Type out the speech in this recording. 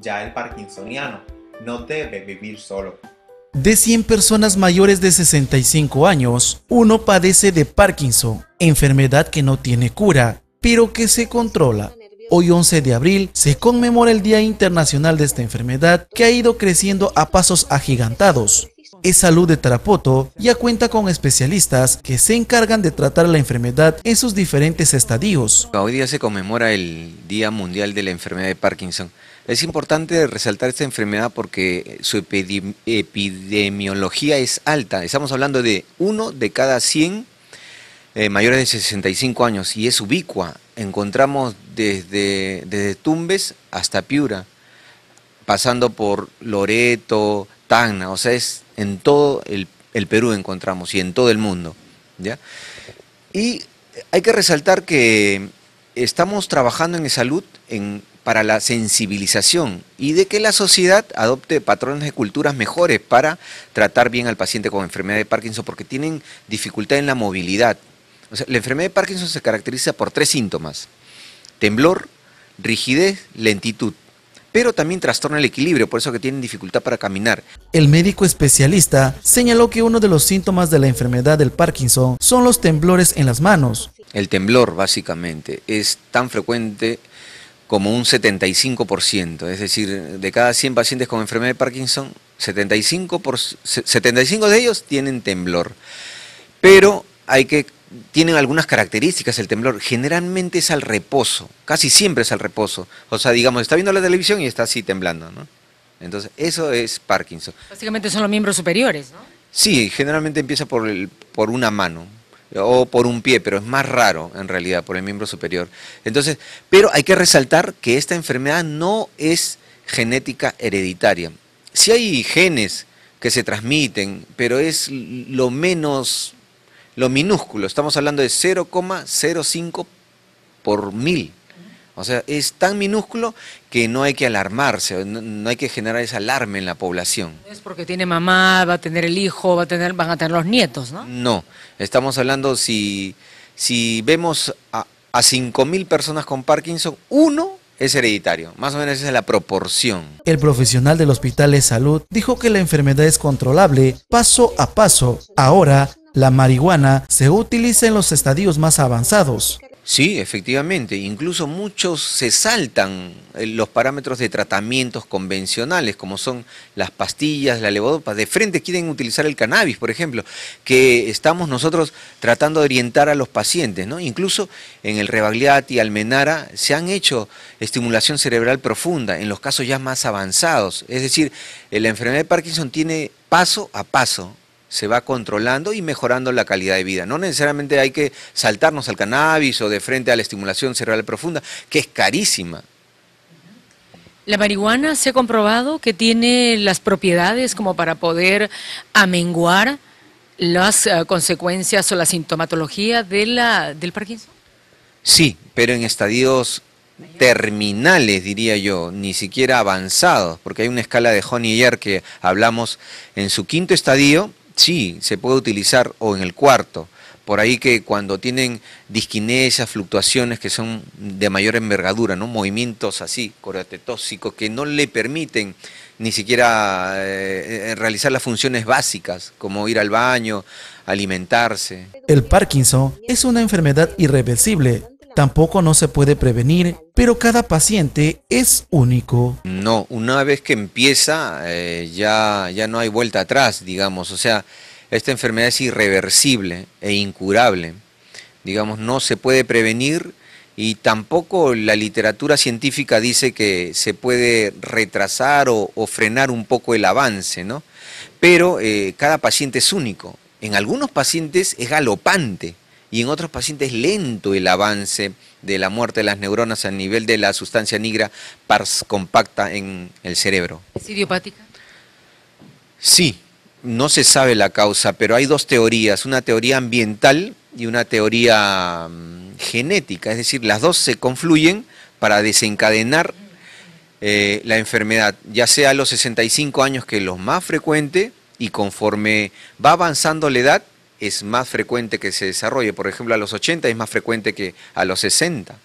ya el parkinsoniano no debe vivir solo. De 100 personas mayores de 65 años, uno padece de Parkinson, enfermedad que no tiene cura, pero que se controla. Hoy 11 de abril se conmemora el Día Internacional de esta enfermedad que ha ido creciendo a pasos agigantados. Es salud de Tarapoto ya cuenta con especialistas que se encargan de tratar la enfermedad en sus diferentes estadios. Hoy día se conmemora el Día Mundial de la Enfermedad de Parkinson. Es importante resaltar esta enfermedad porque su epidemiología es alta. Estamos hablando de uno de cada 100 eh, mayores de 65 años y es ubicua. Encontramos desde, Tumbes hasta Piura, pasando por Loreto, Tacna, o sea, es en todo el, el Perú encontramos y en todo el mundo. ¿ya? Y hay que resaltar que estamos trabajando en salud en para la sensibilización y de que la sociedad adopte patrones de culturas mejores para tratar bien al paciente con enfermedad de Parkinson porque tienen dificultad en la movilidad. la enfermedad de Parkinson se caracteriza por tres síntomas, temblor, rigidez, lentitud pero también trastorna el equilibrio, por eso que tienen dificultad para caminar. El médico especialista señaló que uno de los síntomas de la enfermedad del Parkinson son los temblores en las manos. El temblor, básicamente, es tan frecuente como un 75%, es decir, de cada 100 pacientes con enfermedad de Parkinson, 75, por, 75 de ellos tienen temblor, pero hay que, tienen algunas características el temblor, generalmente es al reposo, casi siempre es al reposo, o sea, digamos, está viendo la televisión y está así temblando, ¿no? Entonces, eso es Parkinson. Básicamente son los miembros superiores, ¿no? Sí, generalmente empieza por, el, por una mano, o por un pie, pero es más raro en realidad por el miembro superior. Entonces, pero hay que resaltar que esta enfermedad no es genética hereditaria. Si sí hay genes que se transmiten, pero es lo menos, lo minúsculo. Estamos hablando de 0,05 por mil. O sea, es tan minúsculo que no hay que alarmarse, no, hay que generar esa alarma en la población. Es porque tiene mamá, va a tener el hijo, va a tener, van a tener los nietos, ¿no? No, estamos hablando si, si vemos a, a 5.000 personas con Parkinson, uno es hereditario. Más o menos esa es la proporción. El profesional del Hospital de Salud dijo que la enfermedad es controlable paso a paso. Ahora, la marihuana se utiliza en los estadios más avanzados, Sí, efectivamente. Incluso muchos se saltan eh, los parámetros de tratamientos convencionales, como son las pastillas, la levodopa. De frente quieren utilizar el cannabis, por ejemplo, que estamos nosotros tratando de orientar a los pacientes. ¿no? Incluso en el Rebagliati, Almenara, se han hecho estimulación cerebral profunda en los casos ya más avanzados. Es decir, eh, la enfermedad de Parkinson tiene paso a paso se va controlando y mejorando la calidad de vida. No necesariamente hay que saltarnos al cannabis o de frente a la estimulación cerebral profunda, que es carísima. La marihuana se ha comprobado que tiene las propiedades como para poder amenguar las eh, consecuencias o la sintomatología de la, del Parkinson. Sí, pero en estadios terminales, diría yo, ni siquiera avanzados, porque hay una escala de Honeyer que hablamos en su quinto estadio, sí, se puede utilizar o en el cuarto. Por ahí que cuando tienen disquinesias, fluctuaciones que son de mayor envergadura, ¿no? movimientos así, coreotetóxicos, que no le permiten ni siquiera eh, eh, realizar las funciones básicas, como ir al baño, alimentarse. El Parkinson es una enfermedad irreversible Tampoco no se puede prevenir, pero cada paciente es único. No, una vez que empieza eh, ya, ya no hay vuelta atrás, digamos. O sea, esta enfermedad es irreversible e incurable. Digamos, no se puede prevenir y tampoco la literatura científica dice que se puede retrasar o, frenar un poco el avance, ¿no? Pero eh, cada paciente es único. En algunos pacientes es galopante y en otros pacientes lento el avance de la muerte de las neuronas a nivel de la sustancia negra pars compacta en el cerebro. ¿Es idiopática? Sí, no se sabe la causa, pero hay dos teorías, una teoría ambiental y una teoría mm, genética, es decir, las dos se confluyen para desencadenar eh, la enfermedad, ya sea a los 65 años, que es lo más frecuente, y conforme va avanzando la edad, es más frecuente que se desarrolle. Por ejemplo, a los 80 es más frecuente que a los 60.